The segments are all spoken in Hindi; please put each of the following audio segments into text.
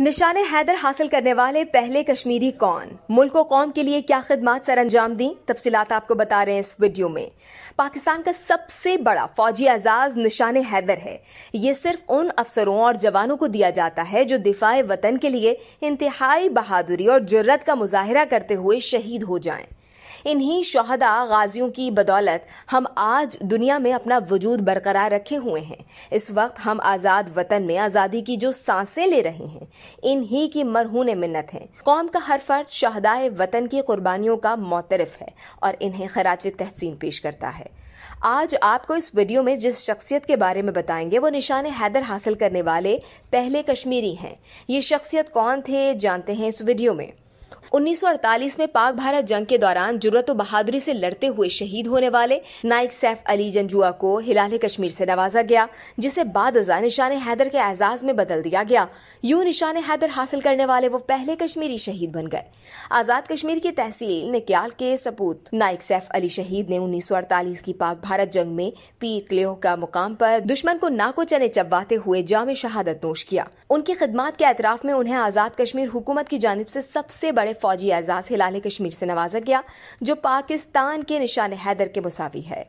निशान हैदर हासिल करने वाले पहले कश्मीरी कौन मुल्क और कौम के लिए क्या खदमात सर अंजाम दी तफसीत आपको बता रहे हैं इस वीडियो में पाकिस्तान का सबसे बड़ा फौजी एजाज निशान हैदर है ये सिर्फ उन अफसरों और जवानों को दिया जाता है जो दिफाए वतन के लिए इंतहाई बहादुरी और जरूरत का मुजाहरा करते हुए शहीद हो जाएं। इन्हीं शहदा गाजियों की बदौलत हम आज दुनिया में अपना वजूद बरकरार रखे हुए हैं इस वक्त हम आज़ाद वतन में आज़ादी की जो सांसें ले रहे हैं इन्हीं की मरहून मिन्नत है कौम का हर फर्द शहदाए वतन की कुर्बानियों का मोतरफ है और इन्हें खराज तहसीन पेश करता है आज आपको इस वीडियो में जिस शख्सियत के बारे में बताएंगे वो निशान हैदर हासिल करने वाले पहले कश्मीरी हैं ये शख्सियत कौन थे जानते हैं इस वीडियो में 1948 में पाक भारत जंग के दौरान जरूरत बहादुरी से लड़ते हुए शहीद होने वाले नाइक सैफ अली जंजुआ को हिलाले कश्मीर से नवाजा गया जिसे बाद निशान हैदर के एजाज में बदल दिया गया यूं निशान हैदर हासिल करने वाले वो पहले कश्मीरी शहीद बन गए आजाद कश्मीर की तहसील निक्याल के सपूत नाइक सैफ अली शहीद ने उन्नीस की पाक भारत जंग में पी क्लियो का मुकाम पर दुश्मन को नाको चने चबवाते हुए जाम शहादत नोश किया उनकी खिदमात के एतराफ में उन्हें आजाद कश्मीर हुकूमत की जानब से सबसे बड़े बड़े फौजी एजाज हिलाल कश्मीर से नवाजा गया जो पाकिस्तान के निशान हैदर के मुसावी है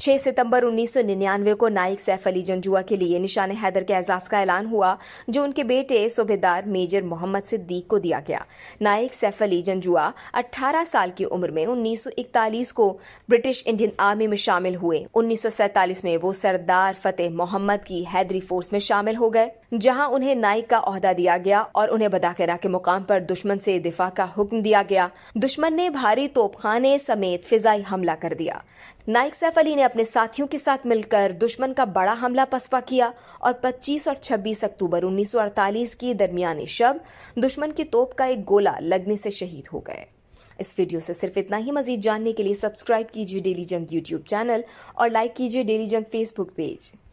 6 सितंबर 1999 को नायक सैफ अली जंजुआ के लिए निशान हैदर के एजाज का ऐलान हुआ जो उनके बेटे सूबेदार मेजर मोहम्मद सिद्दीक को दिया गया नायक सैफ अली जंजुआ 18 साल की उम्र में 1941 को ब्रिटिश इंडियन आर्मी में शामिल हुए 1947 में वो सरदार फतेह मोहम्मद की हैदरी फोर्स में शामिल हो गए जहां उन्हें नाइक का अहदा दिया गया और उन्हें बदाखेरा के मुकाम पर दुश्मन से दिफा का हुक्म दिया गया दुश्मन ने भारी तोपखाने समेत फिजाई हमला कर दिया नाइक सैफ अली ने अपने साथियों के साथ मिलकर दुश्मन का बड़ा हमला पसपा किया और 25 और 26 अक्टूबर 1948 की दरमियानी शब दुश्मन की तोप का एक गोला लगने से शहीद हो गए इस वीडियो से सिर्फ इतना ही मजीद जानने के लिए सब्सक्राइब कीजिए डेली जंग यूट्यूब चैनल और लाइक कीजिए डेली जंग फेसबुक पेज